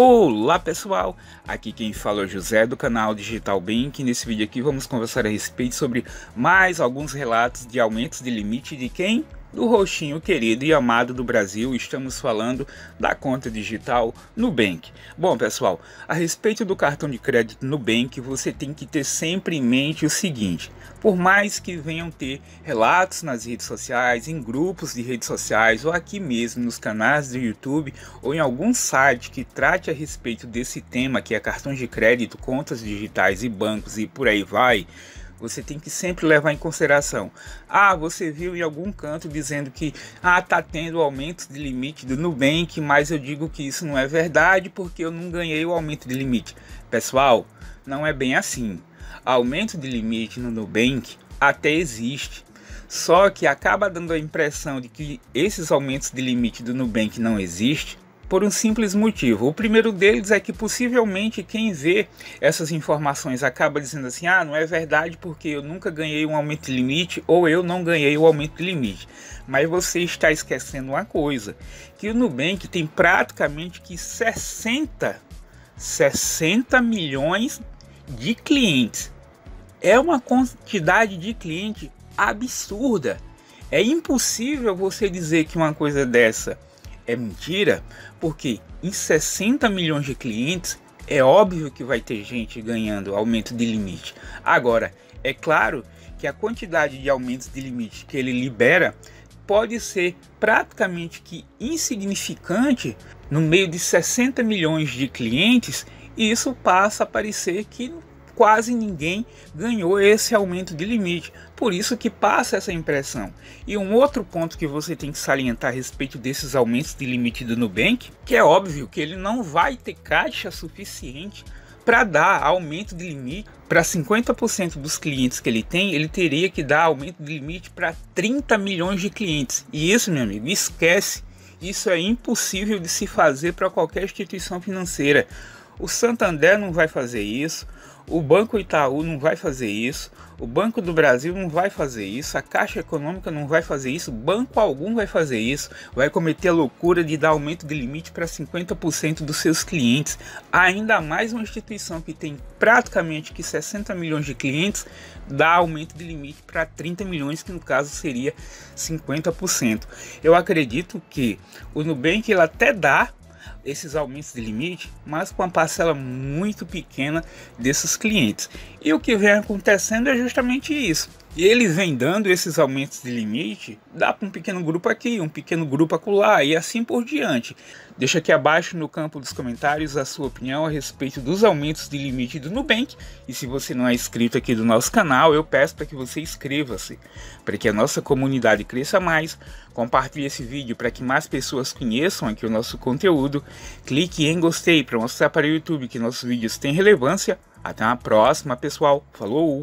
Olá pessoal, aqui quem fala é o José do canal Digital Bank. Nesse vídeo aqui vamos conversar a respeito sobre mais alguns relatos de aumentos de limite de quem? do roxinho querido e amado do Brasil, estamos falando da conta digital Nubank. Bom, pessoal, a respeito do cartão de crédito Nubank, você tem que ter sempre em mente o seguinte: por mais que venham ter relatos nas redes sociais, em grupos de redes sociais ou aqui mesmo nos canais do YouTube ou em algum site que trate a respeito desse tema que é cartões de crédito, contas digitais e bancos e por aí vai, você tem que sempre levar em consideração. Ah, você viu em algum canto dizendo que ah, tá tendo aumento de limite do Nubank, mas eu digo que isso não é verdade porque eu não ganhei o aumento de limite. Pessoal, não é bem assim. Aumento de limite no Nubank até existe. Só que acaba dando a impressão de que esses aumentos de limite do Nubank não existem por um simples motivo. O primeiro deles é que possivelmente quem vê essas informações acaba dizendo assim: ah, não é verdade porque eu nunca ganhei um aumento de limite ou eu não ganhei o um aumento de limite. Mas você está esquecendo uma coisa: que o Nubank tem praticamente que 60, 60 milhões de clientes. É uma quantidade de cliente absurda. É impossível você dizer que uma coisa dessa é mentira, porque em 60 milhões de clientes é óbvio que vai ter gente ganhando aumento de limite. Agora, é claro que a quantidade de aumentos de limite que ele libera pode ser praticamente que insignificante no meio de 60 milhões de clientes e isso passa a parecer que quase ninguém ganhou esse aumento de limite, por isso que passa essa impressão. E um outro ponto que você tem que salientar a respeito desses aumentos de limite do Nubank, que é óbvio que ele não vai ter caixa suficiente para dar aumento de limite para 50% dos clientes que ele tem, ele teria que dar aumento de limite para 30 milhões de clientes. E isso, meu amigo, esquece. Isso é impossível de se fazer para qualquer instituição financeira. O Santander não vai fazer isso, o Banco Itaú não vai fazer isso, o Banco do Brasil não vai fazer isso, a Caixa Econômica não vai fazer isso, banco algum vai fazer isso, vai cometer a loucura de dar aumento de limite para 50% dos seus clientes, ainda mais uma instituição que tem praticamente que 60 milhões de clientes, dá aumento de limite para 30 milhões, que no caso seria 50%. Eu acredito que o Nubank ele até dá esses aumentos de limite, mas com uma parcela muito pequena desses clientes. E o que vem acontecendo é justamente isso. E eles vêm dando esses aumentos de limite, dá para um pequeno grupo aqui, um pequeno grupo acolá e assim por diante. Deixa aqui abaixo no campo dos comentários a sua opinião a respeito dos aumentos de limite do Nubank. E se você não é inscrito aqui do nosso canal, eu peço para que você inscreva-se, para que a nossa comunidade cresça mais. Compartilhe esse vídeo para que mais pessoas conheçam aqui o nosso conteúdo Clique em gostei para mostrar para o YouTube que nossos vídeos têm relevância. Até uma próxima, pessoal. Falou!